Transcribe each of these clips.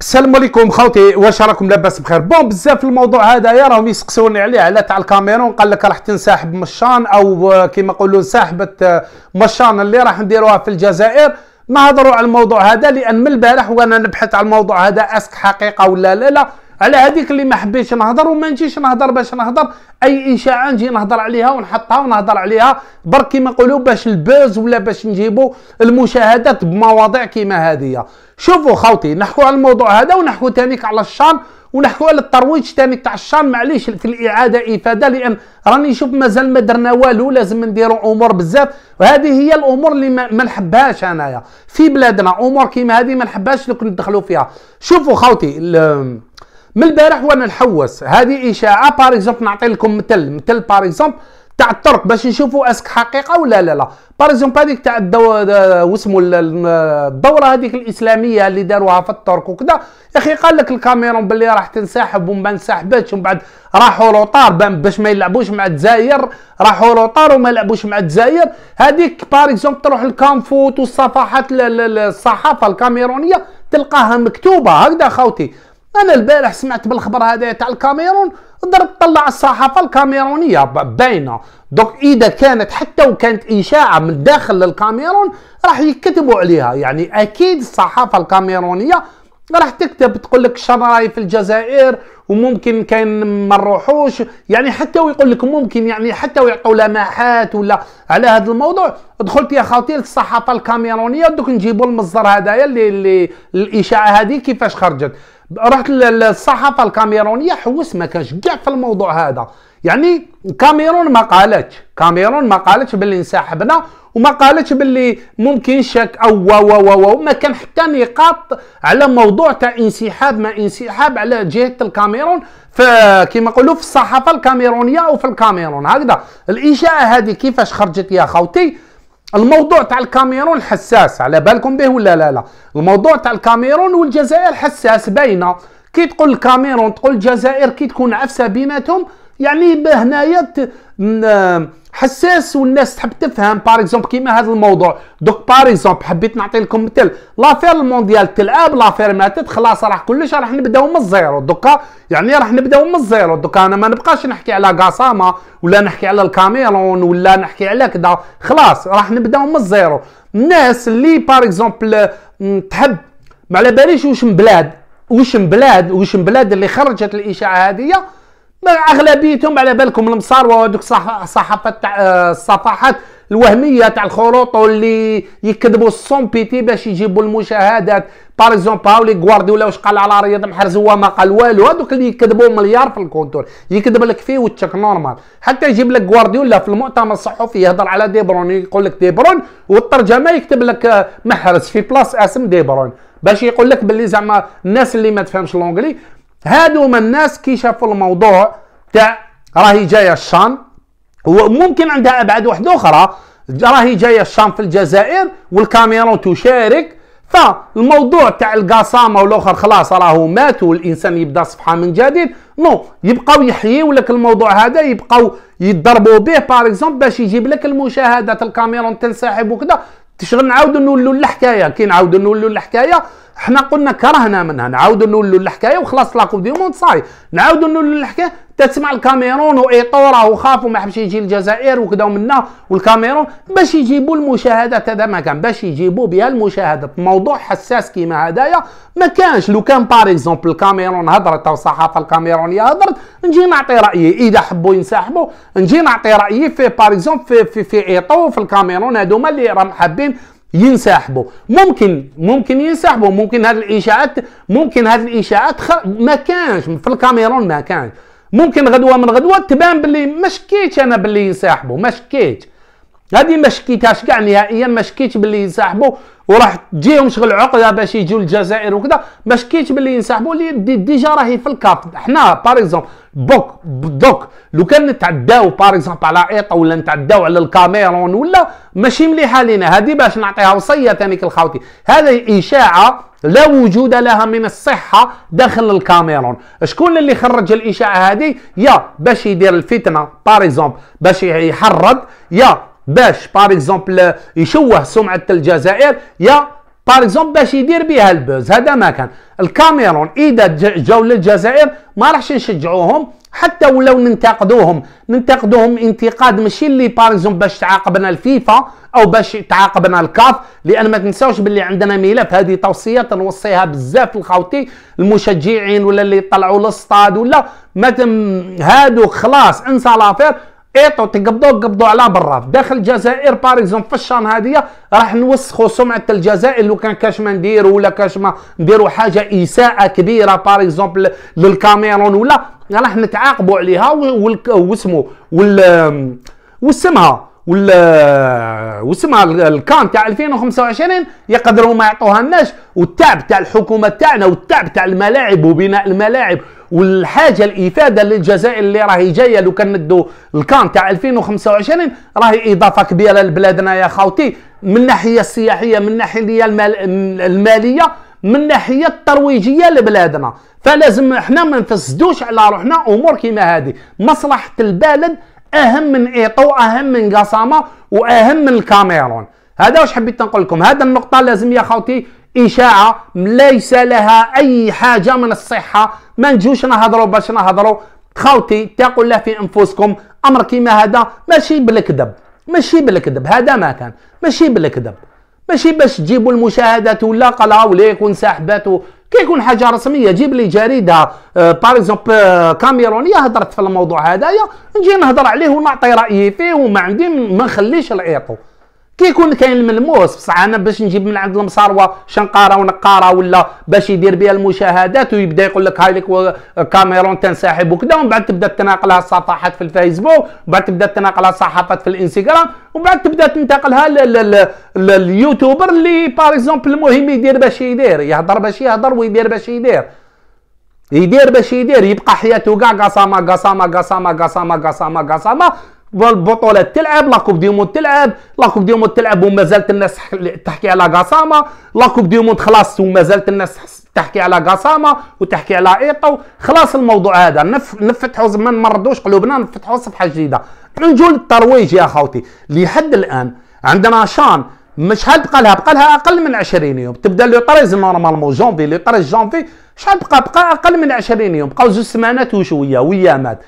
السلام عليكم خوتي واش راكم لاباس بخير بون بزاف الموضوع هذايا راهم يسقسوني عليه على تاع الكاميرون قال لك راح تنسحب مشان او كيما يقولوا انسحبت مشان اللي راح نديروها في الجزائر نهضروا على الموضوع هذا لان من البارح وانا نبحث على الموضوع هذا اسك حقيقه ولا لا لا على هذيك اللي ما حبيتش نهضر وما نجيش نهضر باش نهضر اي اشاعه نجي نهضر عليها ونحطها ونهضر عليها برك كيما نقولوا باش البوز ولا باش نجيبوا المشاهدات بمواضيع كيما هذه شوفوا خوتي نحكوا على الموضوع هذا ونحكوا تانيك على الشان ونحكوا على الترويج ثاني تاع الشان معليش في الاعاده افاده لان راني نشوف مازال ما درنا والو لازم نديروا امور بزاف وهذه هي الامور اللي ما نحبهاش انايا في بلادنا امور كيما هذه ما نحبهاش لو ندخلوا فيها شوفوا خوتي من البارح وانا نحوس هذه اشاعه باريكزومبل نعطي لكم مثل مثل باريكزومبل تاع الطرق باش نشوفوا اسك حقيقه ولا لا لا باغ اكزومبل هذيك تاع آه، واسمو الدوره هذيك الاسلاميه اللي داروها في الطرق وكذا يا اخي قال لك الكاميرون باللي راح تنسحب وما انسحبتش ومن بعد راحوا لوطار باش ما يلعبوش مع الجزائر راحوا لوطار وما يلعبوش مع الجزائر هذيك باغ اكزومبل تروح للكانفوت والصفحات الصحافه الكاميرونيه تلقاها مكتوبه هكذا خوتي انا البارح سمعت بالخبر هذا تاع الكاميرون قدر تطلع الصحافه الكاميرونيه باينه دوك اذا كانت حتى وكانت اشاعه من داخل الكاميرون راح يكتبوا عليها يعني اكيد الصحافه الكاميرونيه راح تكتب تقول لك شراي في الجزائر وممكن كان ما نروحوش يعني حتى ويقول لك ممكن يعني حتى ويعطوا لمحات ولا على هذا الموضوع دخلت يا خاطير الصحافه الكاميرونيه دوك نجيبوا المصدر هذايا اللي, اللي الاشاعه هذه كيفاش خرجت رحت للصحافه الكاميرونيه حوس ما كانش كاع في الموضوع هذا يعني كاميرون ما قالتش كاميرون ما قالتش باللي انسحبنا وما قالتش باللي ممكن شك او و و و ما كان حتى نقاط على موضوع تاع انسحاب ما انسحاب على جهه الكاميرون فكما نقولوا في الصحافه الكاميرونيه وفي الكاميرون هكذا الاشاعه هذه كيفاش خرجت يا خوتي الموضوع تاع الكاميرون حساس على بالكم به ولا لا لا الموضوع تاع الكاميرون والجزائر حساس باينه كي تقول الكاميرون تقول الجزائر كي تكون عفسه بيناتهم يعني هنايا حساس والناس تحب تفهم بار اكزومبل كيما هذا الموضوع دوك بار اكزومبل حبيت نعطي لكم مثال لافير المونديال تلعب لافير ماتت خلاص راح كلش راح نبداو من الزيرو دوكا يعني راح نبداو من الزيرو دوكا انا ما نبقاش نحكي على قاسامه ولا نحكي على الكاميرون ولا نحكي على كذا خلاص راح نبداو من الزيرو الناس اللي بار اكزومبل تحب ما على باليش واش من بلاد واش من بلاد واش من بلاد اللي خرجت الاشاعه هذه اغلبيتهم على بالكم المصار وهذوك صحافه تاع الصفحات آه، الوهميه تاع الخروط اللي يكذبوا الصومبيتي بيتي باش يجيبوا المشاهدات باغ اكزومبل هاو لي غوارديولا واش قال على رياض محرز هو ما قال والو هذوك اللي يكذبوا مليار في الكونتور يكذب لك فيه وتشك نورمال حتى يجيب لك غوارديولا في المؤتمر الصحفي يهضر على دي برون يقول لك دي برون والترجمه يكتب لك آه، محرز في بلاص اسم دي برون باش يقول لك باللي زعما الناس اللي ما تفهمش لونجلي هادو من الناس كي شافوا الموضوع تاع راهي جايه الشان وممكن عندها ابعاد واحده اخرى راهي جايه الشان في الجزائر والكاميرون تشارك فالموضوع تاع القصامه والاخر خلاص راهو مات والانسان يبدا صفحه من جديد نو يبقاو يحييو لك الموضوع هذا يبقاو يضربوا به باغ اكزومبل باش يجيب لك المشاهدات الكاميرون تنسحب وكذا تشغل نعاودوا نولوا الحكايه كي نعاودوا نولوا الحكايه حنا قلنا كرهنا منها نعاودوا نولوا الحكايه وخلاص لا كوب دي موند صاي نعاودوا نولوا الحكايه تسمع الكاميرون راهو خاف وما حبش يجي الجزائر وكذا ومنا والكاميرون باش يجيبوا المشاهدات هذا ما كان باش يجيبوا بها المشاهدات موضوع حساس كيما هذايا ما كانش لو كان بار اكزومبل الكاميرون هضرت او الصحافه الكاميرونيه هضرت نجي نعطي رايي اذا حبوا ينسحبوا نجي نعطي رايي في بار اكزومبل في في, في ايطو في الكاميرون هذوما اللي راهم حابين ينسحبوا ممكن ممكن ينسحبوا ممكن هذه الاشاعات ممكن هذه الاشاعات خ... ما كانش في الكاميرون ما كانش ممكن غدوه من غدوه تبان باللي ما شكيتش انا باللي ينسحبوا ما شكيت هذه ما شكيتهاش كاع نهائيا ما شكيتش باللي ينسحبوا وراح تجيهم شغل عقده باش يجوا الجزائر وكذا ما شكيتش باللي ينسحبوا اللي ديجا راهي في الكاب حنا باريكزومبل بوك دوك لو كان نتعداو باغ اكزومبل على عيطه ولا نتعداو على الكاميرون ولا ماشي مليحه لينا هذه باش نعطيها وصيه ثاني الخاوتي هذه اشاعه لا وجود لها من الصحه داخل الكاميرون شكون اللي خرج الاشاعه هذه يا باش يدير الفتنه باغ اكزومبل باش يحرض يا باش باغ اكزومبل يشوه سمعه الجزائر يا باغ اكزومبل باش يدير بها البوز هذا ما كان الكاميرون اذا جاو للجزائر ما راحش نشجعوهم حتى ولو ننتقدوهم ننتقدوهم انتقاد ماشي اللي باغ اكزومبل باش تعاقبنا الفيفا او باش تعاقبنا الكاف لان ما تنساوش باللي عندنا ملف هذه توصيه تنوصيها بزاف لخوتي المشجعين ولا اللي طلعوا للصطاد ولا ما هادو خلاص انسى لافير ايطو تقبضوا قبضوا على برا داخل الجزائر باريزون في الشان هذه راح نوسخوا سمعه الجزائر لو كان كاش ما نديروا ولا كاش ما نديروا حاجه اساءه كبيره باريزون للكاميرون ولا راح نتعاقبوا عليها واسمو وال واسمها وال واسمها الكان تاع 2025 يقدروا ما يعطوها لناش والتعب تاع الحكومه تاعنا والتعب تاع الملاعب وبناء الملاعب والحاجه الافاده للجزائر اللي راهي جايه لو كان ندو الكان تاع 2025 راهي اضافه كبيره لبلادنا يا خاوتي من الناحيه السياحيه من الناحيه الماليه من الناحيه الترويجيه لبلادنا فلازم احنا ما نفسدوش على روحنا امور كيما هذه مصلحه البلد اهم من ايطو اهم من قصامه واهم من الكاميرون هذا واش حبيت نقول لكم هذا النقطه لازم يا خوتي اشاعه ليس لها اي حاجه من الصحه ما نجوش نهضروا باش نهضروا خوتي تقول الله في انفسكم امر كيما هذا ماشي بالكذب ماشي بالكذب هذا ما كان ماشي بالكذب ماشي باش تجيبوا المشاهدات ولا قلا ولا يكون ساحبات و... يكون حاجه رسميه جيب لي جريده آه باغ آه كاميرونيه هضرت في الموضوع هذايا نجي نهضر عليه ونعطي رايي فيه وما عندي ما نخليش العيطو كيكون كاين الملموس بصح انا باش نجيب من عند المصاروه شنقاره ونقاره ولا باش يدير بها المشاهدات ويبدا يقول لك هاي لك كاميرون تنسحب وكذا ومن بعد تبدا تناقلها الصفحات في الفيسبوك ومن بعد تبدا تناقلها الصحافات في الانستغرام ومن بعد تبدا تنتقلها لليوتيوبر اللي باغ اكزومبل المهم يدير باش يدير يهضر باش يهضر ويدير باش يدير يدير باش يدير يبقى حياته كاع قصامه قصامه قصامه قصامه قصامه قصامه والبطولات تلعب لاكوب دي موند تلعب لاكوب دي موند تلعب وما زالت الناس تحكي على قسامه لاكوب دي موند خلاص وما زالت الناس تحكي على قسامه وتحكي على ايطو خلاص الموضوع هذا نف... نفتحوا ما نردوش قلوبنا نفتحوا صفحه جديده نجول للترويج يا خوتي لحد الان عندنا شان مش حد بقى لها بقى لها اقل من 20 يوم تبدا لو 13 نورمالمون جونفي لو 13 جونفي شحال بقى بقى اقل من 20 يوم بقاو زوج سمانات وشويه ويامات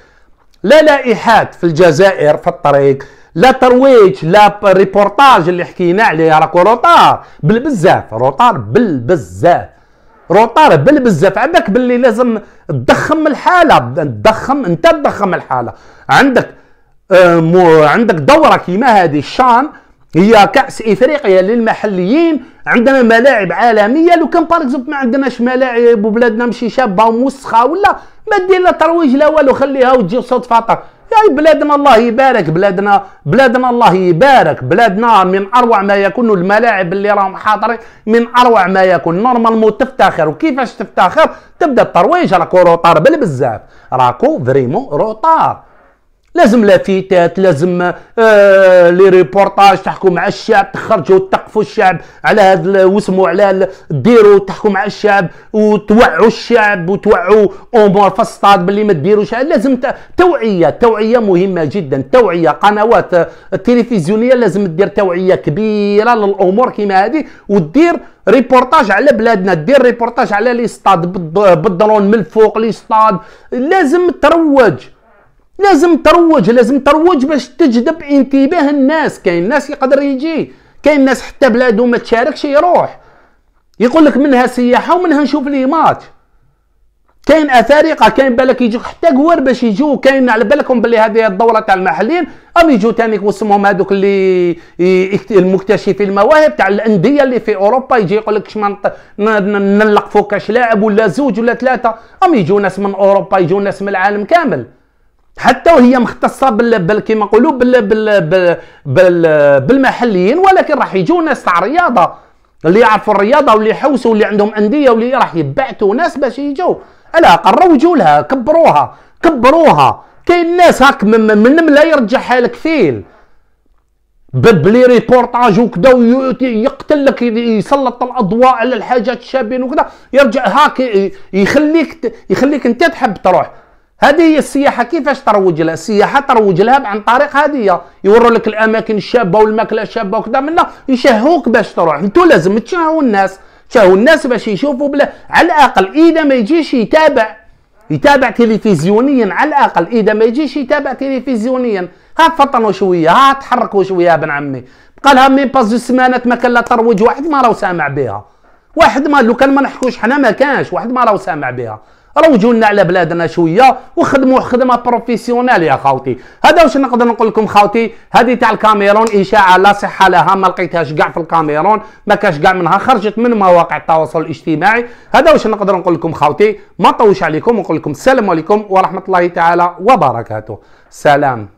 لا لائحات في الجزائر في الطريق لا ترويج لا ريبورتاج اللي حكينا عليه راكو روطار بالبزاف روطار بالبزاف روطار بالبزاف عندك باللي لازم تضخم الحاله تضخم انت تضخم الحاله عندك آه مو عندك دوره كيما هذه الشان هي كاس افريقيا للمحليين عندنا ملاعب عالميه لو كان باغ ما عندناش ملاعب وبلادنا مشي شابه وموسخه ولا ما دير لا ترويج لا والو خليها وتجي صدفه يا يعني بلادنا الله يبارك بلادنا بلادنا الله يبارك بلادنا من اروع ما يكون الملاعب اللي راهم حاضرين من اروع ما يكون نورمالمون تفتخر وكيفاش تفتخر تبدا الترويج راكو روطار بالبزاف راكو فريمون روطار لازم لافتات لازم آه لي ريبورتاج تحكوا مع الشعب تخرجوا توقفوا الشعب على هذا واسمه على ديروا تحكوا مع الشعب وتوعوا الشعب وتوعوا امور في الصاد باللي ما ديروش لازم توعيه توعيه مهمه جدا توعيه قنوات التلفزيونيه لازم تدير توعيه كبيره للامور كيما هذه ودير ريبورتاج على بلادنا دير ريبورتاج على لي ستاد بالدرون من الفوق لي ستاد لازم تروج لازم تروج لازم تروج باش تجذب انتباه الناس كاين ناس يقدر يجي كاين ناس حتى بلادو ما تشاركش يروح يقول لك منها سياحه ومنها نشوف لي ماتش كاين افارقه كاين بالك يجوك حتى قوار باش يجوا كاين على بالكم بلي هذه الدوره تاع المحليين ام يجوا ثاني واسمهم هذوك اللي المكتشفين المواهب تاع الانديه اللي في اوروبا يجي يقول لك شمنط نلقفوا كاش لاعب ولا زوج ولا ثلاثه ام يجوا ناس من اوروبا يجوا ناس من العالم كامل حتى وهي مختصه بال, بال... كما نقولوا بال... بال... بال... بال... بالمحليين ولكن راح يجوا ناس تاع الرياضه اللي يعرفوا الرياضه واللي يحوسوا واللي عندهم انديه واللي راح يبعثوا ناس باش يجوا الا قروجوا لها كبروها كبروها كاين ناس هاك من, من لا يرجع حالك فيل بلي ريبورتاج وكذا يقتل لك يسلط الاضواء على الحاجات الشابين وكذا يرجع هاك يخليك يخليك انت تحب تروح هذه هي السياحه كيفاش تروج لها السياحه تروج لها عن طريق هذه يوروا لك الاماكن الشابه والماكله الشابه وكذا منها يشهوك باش تروح انتو لازم تشهوا الناس تشهوا الناس باش يشوفوا بلا على الاقل اذا ما يجيش يتابع يتابع تلفزيونيا على الاقل اذا ما يجيش يتابع تلفزيونيا ها فطنوا شويه ها تحركوا شويه ابن عمي قالها مي باز سمانات ما كان لا ترويج واحد ما راهو سامع بها واحد ما لو كان ما نحكوش حنا ما كانش واحد ما راهو سامع بها راه لنا على بلادنا شويه وخدموا خدمه بروفيسيونيل يا خاوتي هذا واش نقدر نقول لكم خاوتي هذه تاع الكاميرون اشاعه لا صحه لها ما لقيتهاش كاع في الكاميرون ما كاش كاع منها خرجت من مواقع التواصل الاجتماعي هذا واش نقدر نقول لكم خاوتي ما طوش عليكم ونقول لكم السلام عليكم ورحمه الله تعالى وبركاته سلام